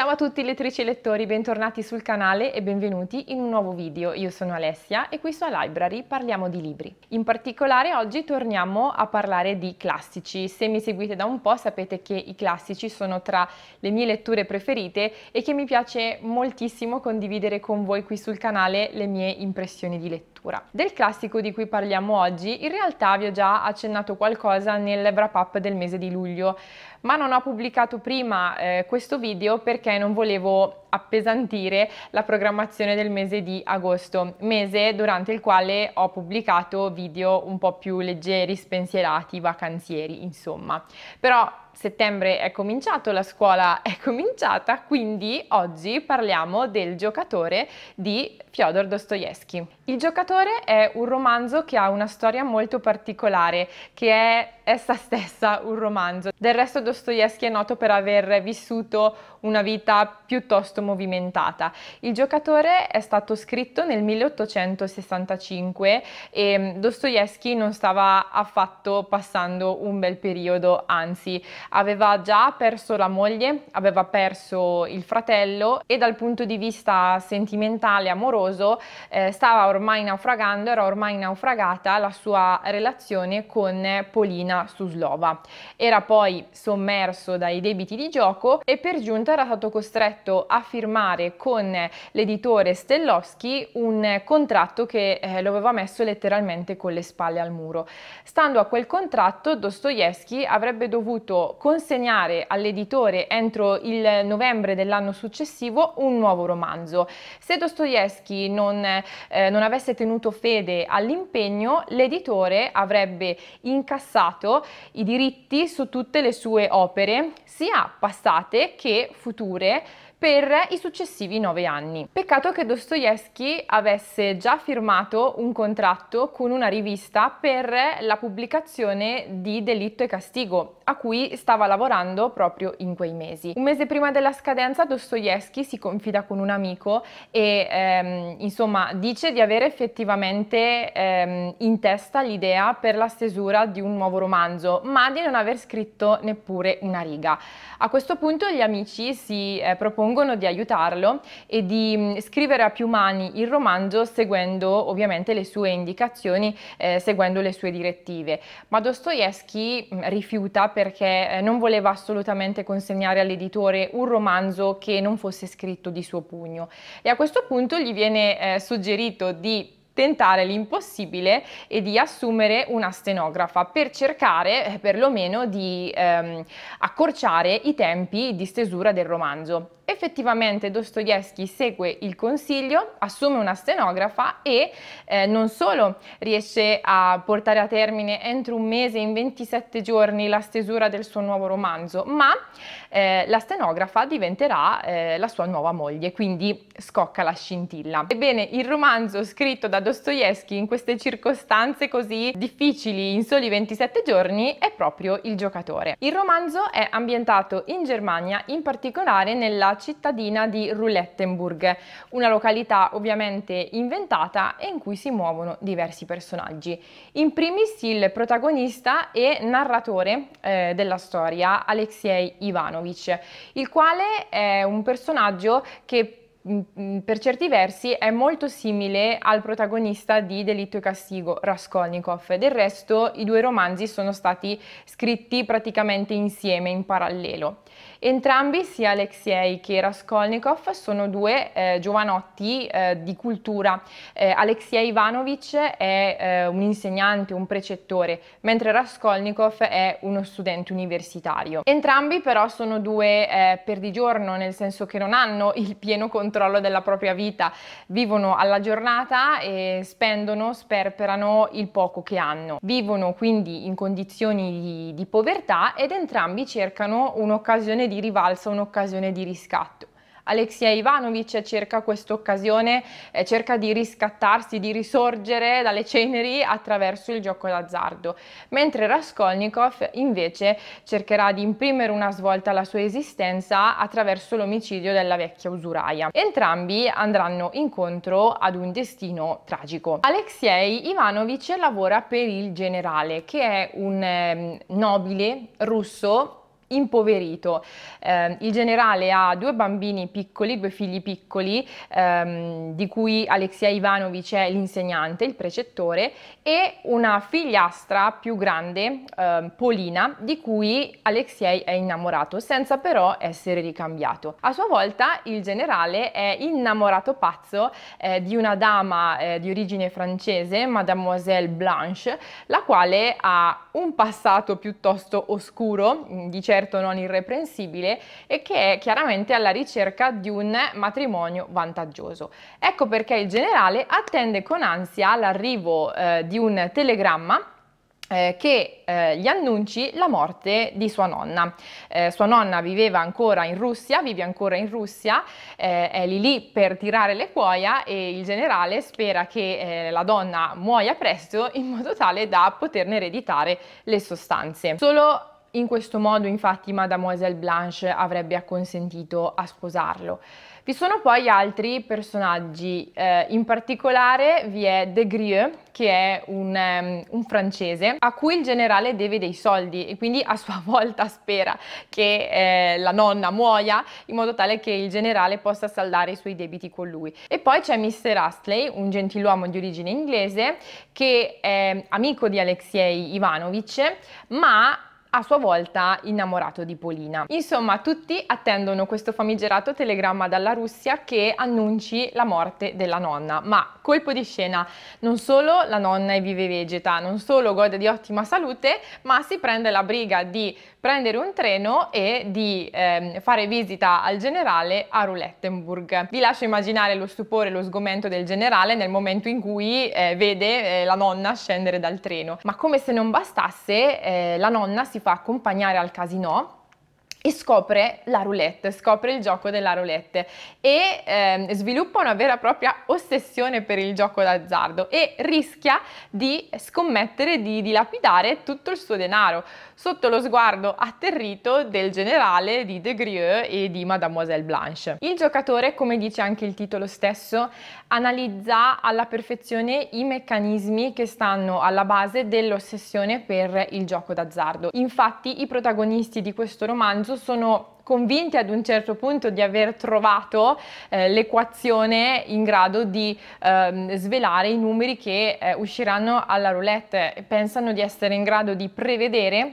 Ciao a tutti lettrici e lettori, bentornati sul canale e benvenuti in un nuovo video. Io sono Alessia e qui su A Library parliamo di libri. In particolare oggi torniamo a parlare di classici. Se mi seguite da un po' sapete che i classici sono tra le mie letture preferite e che mi piace moltissimo condividere con voi qui sul canale le mie impressioni di lettura. Del classico di cui parliamo oggi in realtà vi ho già accennato qualcosa nel wrap up del mese di luglio, ma non ho pubblicato prima eh, questo video perché perché non volevo appesantire la programmazione del mese di agosto, mese durante il quale ho pubblicato video un po' più leggeri, spensierati, vacanzieri, insomma. Però settembre è cominciato, la scuola è cominciata, quindi oggi parliamo del giocatore di Fyodor Dostoevsky. Il giocatore è un romanzo che ha una storia molto particolare, che è essa stessa un romanzo. Del resto Dostoevsky è noto per aver vissuto una vita piuttosto movimentata. Il giocatore è stato scritto nel 1865 e Dostoevsky non stava affatto passando un bel periodo, anzi aveva già perso la moglie, aveva perso il fratello e dal punto di vista sentimentale, amoroso, eh, stava ormai naufragando, era ormai naufragata la sua relazione con Polina Suslova. Era poi sommerso dai debiti di gioco e per giunta era stato costretto a firmare con l'editore Stelloschi un contratto che eh, lo aveva messo letteralmente con le spalle al muro. Stando a quel contratto, Dostoevsky avrebbe dovuto consegnare all'editore entro il novembre dell'anno successivo un nuovo romanzo. Se Dostoevsky non, eh, non avesse tenuto fede all'impegno, l'editore avrebbe incassato i diritti su tutte le sue opere, sia passate che future, per i successivi nove anni. Peccato che Dostoevsky avesse già firmato un contratto con una rivista per la pubblicazione di Delitto e Castigo, a cui stava lavorando proprio in quei mesi. Un mese prima della scadenza Dostoevsky si confida con un amico e ehm, insomma dice di avere effettivamente ehm, in testa l'idea per la stesura di un nuovo romanzo, ma di non aver scritto neppure una riga. A questo punto gli amici si eh, propongono propongono di aiutarlo e di mm, scrivere a più mani il romanzo seguendo ovviamente le sue indicazioni, eh, seguendo le sue direttive. Ma Dostoevsky mm, rifiuta perché eh, non voleva assolutamente consegnare all'editore un romanzo che non fosse scritto di suo pugno e a questo punto gli viene eh, suggerito di tentare l'impossibile e di assumere una stenografa per cercare eh, perlomeno di ehm, accorciare i tempi di stesura del romanzo effettivamente Dostoevsky segue il consiglio, assume una stenografa e eh, non solo riesce a portare a termine entro un mese, in 27 giorni, la stesura del suo nuovo romanzo, ma eh, la stenografa diventerà eh, la sua nuova moglie, quindi scocca la scintilla. Ebbene, il romanzo scritto da Dostoevsky in queste circostanze così difficili, in soli 27 giorni, è proprio Il giocatore. Il romanzo è ambientato in Germania, in particolare nella città cittadina di Roulettenburg, una località ovviamente inventata e in cui si muovono diversi personaggi. In primis il protagonista e narratore eh, della storia, Alexei Ivanovich, il quale è un personaggio che mm, mm, per certi versi è molto simile al protagonista di Delitto e Castigo, Raskolnikov. Del resto i due romanzi sono stati scritti praticamente insieme, in parallelo. Entrambi, sia Alexei che Raskolnikov, sono due eh, giovanotti eh, di cultura. Eh, Alexei Ivanovic è eh, un insegnante, un precettore, mentre Raskolnikov è uno studente universitario. Entrambi però sono due eh, perdigiorno, nel senso che non hanno il pieno controllo della propria vita, vivono alla giornata e spendono, sperperano il poco che hanno. Vivono quindi in condizioni di, di povertà ed entrambi cercano un'occasione un'occasione di rivalsa, un'occasione di riscatto. Alexia Ivanovic cerca quest'occasione, eh, cerca di riscattarsi, di risorgere dalle ceneri attraverso il gioco d'azzardo, mentre Raskolnikov invece cercherà di imprimere una svolta alla sua esistenza attraverso l'omicidio della vecchia usuraia. Entrambi andranno incontro ad un destino tragico. Alexei Ivanovic lavora per il generale, che è un eh, nobile russo impoverito. Eh, il generale ha due bambini piccoli, due figli piccoli, ehm, di cui Alexei Ivanovic è l'insegnante, il precettore, e una figliastra più grande, ehm, Polina, di cui Alexei è innamorato, senza però essere ricambiato. A sua volta il generale è innamorato pazzo eh, di una dama eh, di origine francese, Mademoiselle Blanche, la quale ha un passato piuttosto oscuro, dice certo non irreprensibile e che è chiaramente alla ricerca di un matrimonio vantaggioso. Ecco perché il generale attende con ansia l'arrivo eh, di un telegramma eh, che eh, gli annunci la morte di sua nonna. Eh, sua nonna viveva ancora in Russia, vive ancora in Russia, eh, è lì lì per tirare le cuoia e il generale spera che eh, la donna muoia presto in modo tale da poterne ereditare le sostanze. Solo in questo modo infatti Mademoiselle Blanche avrebbe acconsentito a sposarlo. Vi sono poi altri personaggi, eh, in particolare vi è De Grieux che è un, um, un, francese a cui il generale deve dei soldi e quindi a sua volta spera che eh, la nonna muoia in modo tale che il generale possa saldare i suoi debiti con lui. E poi c'è Mr. Astley, un gentiluomo di origine inglese che è amico di Alexei Ivanovich ma a sua volta innamorato di Polina. Insomma, tutti attendono questo famigerato telegramma dalla Russia che annunci la morte della nonna, ma colpo di scena, non solo la nonna è vive vegeta, non solo gode di ottima salute, ma si prende la briga di prendere un treno e di eh, fare visita al generale a Rulettenburg. Vi lascio immaginare lo stupore e lo sgomento del generale nel momento in cui eh, vede eh, la nonna scendere dal treno, ma come se non bastasse eh, la nonna si fa fa accompagnare al casino e scopre la roulette, scopre il gioco della roulette e ehm, sviluppa una vera e propria ossessione per il gioco d'azzardo e rischia di scommettere, di dilapidare tutto il suo denaro sotto lo sguardo atterrito del generale di De Grieux e di Mademoiselle Blanche. Il giocatore, come dice anche il titolo stesso, analizza alla perfezione i meccanismi che stanno alla base dell'ossessione per il gioco d'azzardo. Infatti i protagonisti di questo romanzo romanzo sono convinti ad un certo punto di aver trovato eh, l'equazione in grado di ehm, svelare i numeri che eh, usciranno alla roulette, pensano di essere in grado di prevedere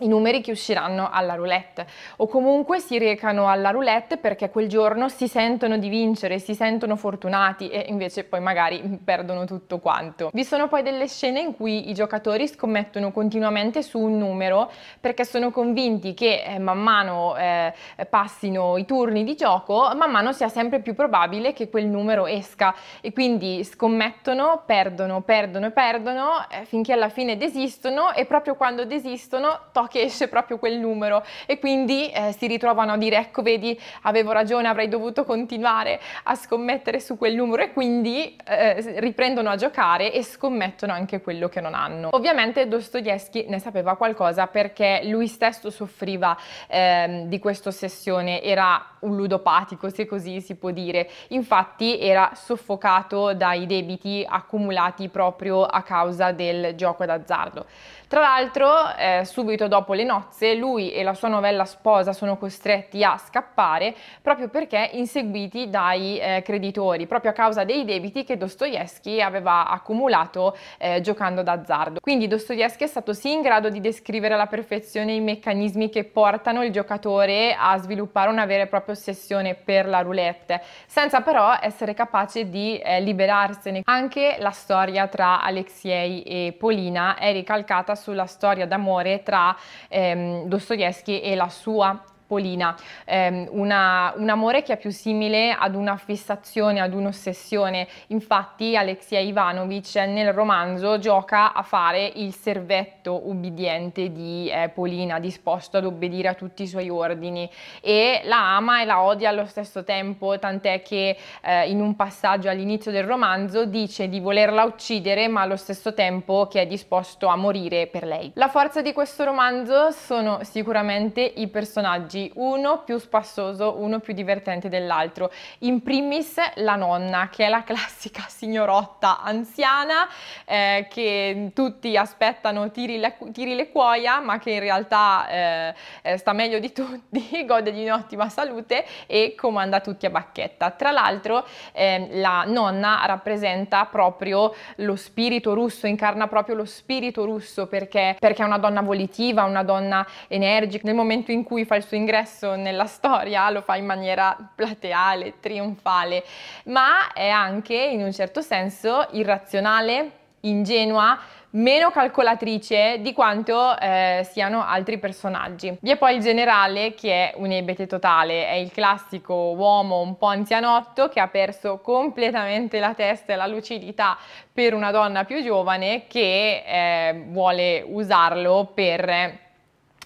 i numeri che usciranno alla roulette o comunque si recano alla roulette perché quel giorno si sentono di vincere, si sentono fortunati e invece poi magari perdono tutto quanto. Vi sono poi delle scene in cui i giocatori scommettono continuamente su un numero perché sono convinti che eh, man mano eh, passino i turni di gioco, man mano sia sempre più probabile che quel numero esca e quindi scommettono, perdono, perdono, perdono eh, finché alla fine desistono e proprio quando desistono tocca che esce proprio quel numero e quindi eh, si ritrovano a dire ecco vedi avevo ragione avrei dovuto continuare a scommettere su quel numero e quindi eh, riprendono a giocare e scommettono anche quello che non hanno. Ovviamente Dostoevsky ne sapeva qualcosa perché lui stesso soffriva eh, di questa ossessione, era un ludopatico se così si può dire, infatti era soffocato dai debiti accumulati proprio a causa del gioco d'azzardo. Tra l'altro, eh, subito dopo le nozze, lui e la sua novella sposa sono costretti a scappare proprio perché inseguiti dai eh, creditori, proprio a causa dei debiti che Dostoevsky aveva accumulato eh, giocando d'azzardo. Quindi Dostoevsky è stato sì in grado di descrivere alla perfezione i meccanismi che portano il giocatore a sviluppare una vera e propria ossessione per la roulette, senza però essere capace di eh, liberarsene. Anche la storia tra Alexei e Polina è ricalcata sulla storia d'amore tra ehm, Dostoevsky e la sua Polina, ehm, una, un amore che è più simile ad una fissazione, ad un'ossessione. Infatti Alexia Ivanovic eh, nel romanzo gioca a fare il servetto ubbidiente di eh, Polina, disposto ad obbedire a tutti i suoi ordini e la ama e la odia allo stesso tempo, tant'è che eh, in un passaggio all'inizio del romanzo dice di volerla uccidere ma allo stesso tempo che è disposto a morire per lei. La forza di questo romanzo sono sicuramente i personaggi personaggi, uno più spassoso, uno più divertente dell'altro. In primis la nonna, che è la classica signorotta anziana eh, che tutti aspettano tiri le, tiri le, cuoia, ma che in realtà eh, eh sta meglio di tutti, gode di un'ottima salute e comanda tutti a bacchetta. Tra l'altro eh, la nonna rappresenta proprio lo spirito russo, incarna proprio lo spirito russo perché, perché è una donna volitiva, una donna energica. Nel momento in cui fa il suo ingresso ingresso nella storia lo fa in maniera plateale, trionfale, ma è anche in un certo senso irrazionale, ingenua, meno calcolatrice di quanto eh, siano altri personaggi. Vi è poi il generale che è un ebete totale, è il classico uomo un po' anzianotto che ha perso completamente la testa e la lucidità per una donna più giovane che eh, vuole usarlo per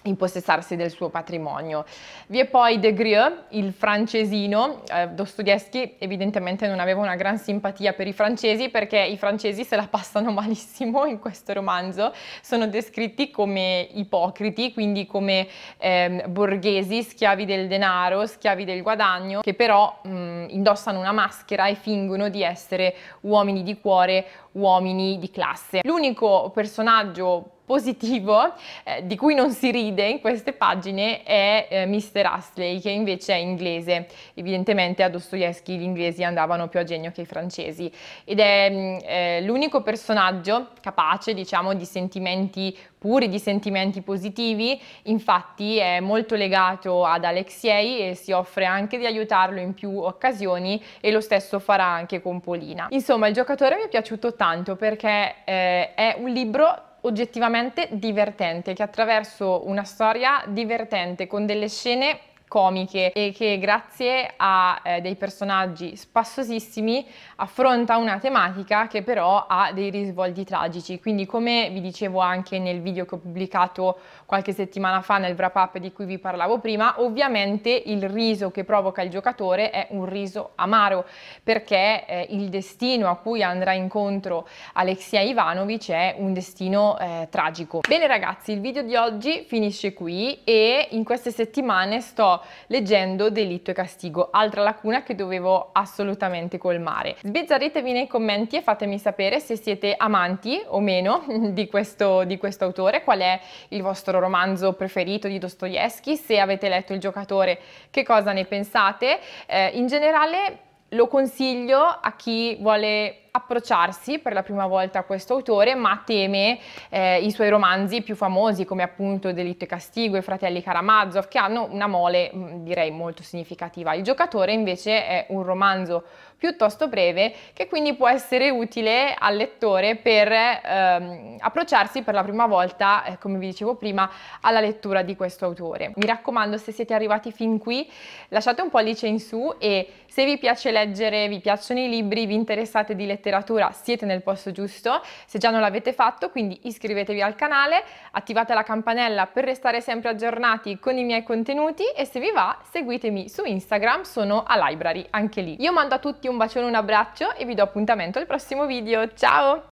impossessarsi del suo patrimonio. Vi è poi De Grieux, il francesino, eh, Dostoevsky evidentemente non aveva una gran simpatia per i francesi perché i francesi se la passano malissimo in questo romanzo, sono descritti come ipocriti, quindi come eh, borghesi, schiavi del denaro, schiavi del guadagno, che però mh, mm, indossano una maschera e fingono di essere uomini di cuore uomini di classe. L'unico personaggio positivo eh, di cui non si ride in queste pagine è eh, Mr. Astley che invece è inglese evidentemente a Dostoevsky gli inglesi andavano più a genio che i francesi ed è mm, eh, l'unico personaggio capace diciamo di sentimenti puri di sentimenti positivi infatti è molto legato ad Alexei e si offre anche di aiutarlo in più occasioni e lo stesso farà anche con Polina insomma il giocatore mi è piaciuto tanto tanto perché eh, è un libro oggettivamente divertente, che attraverso una storia divertente con delle scene comiche e che grazie a eh, dei personaggi spassosissimi affronta una tematica che però ha dei risvolti tragici. Quindi come vi dicevo anche nel video che ho pubblicato qualche settimana fa nel wrap up di cui vi parlavo prima, ovviamente il riso che provoca il giocatore è un riso amaro perché eh, il destino a cui andrà incontro Alexia Ivanovic è un destino eh, tragico. Bene ragazzi, il video di oggi finisce qui e in queste settimane sto leggendo Delitto e Castigo, altra lacuna che dovevo assolutamente colmare. Sbezzaretevi nei commenti e fatemi sapere se siete amanti o meno di questo, di questo autore, qual è il vostro romanzo preferito di Dostoevsky, se avete letto Il giocatore, che cosa ne pensate. Eh, in generale lo consiglio a chi vuole approcciarsi per la prima volta a questo autore, ma teme eh, i suoi romanzi più famosi come appunto Delitto e Castigo e Fratelli Karamazov, che hanno una mole mm, direi molto significativa. Il giocatore invece è un romanzo piuttosto breve che quindi può essere utile al lettore per ehm, approcciarsi per la prima volta, eh, come vi dicevo prima, alla lettura di questo autore. Mi raccomando, se siete arrivati fin qui, lasciate un pollice in su e se vi piace leggere, vi piacciono i libri, vi interessate di lettore, letteratura siete nel posto giusto, se già non l'avete fatto quindi iscrivetevi al canale, attivate la campanella per restare sempre aggiornati con i miei contenuti e se vi va seguitemi su Instagram, sono a Library anche lì. Io mando a tutti un bacione, un abbraccio e vi do appuntamento al prossimo video, ciao!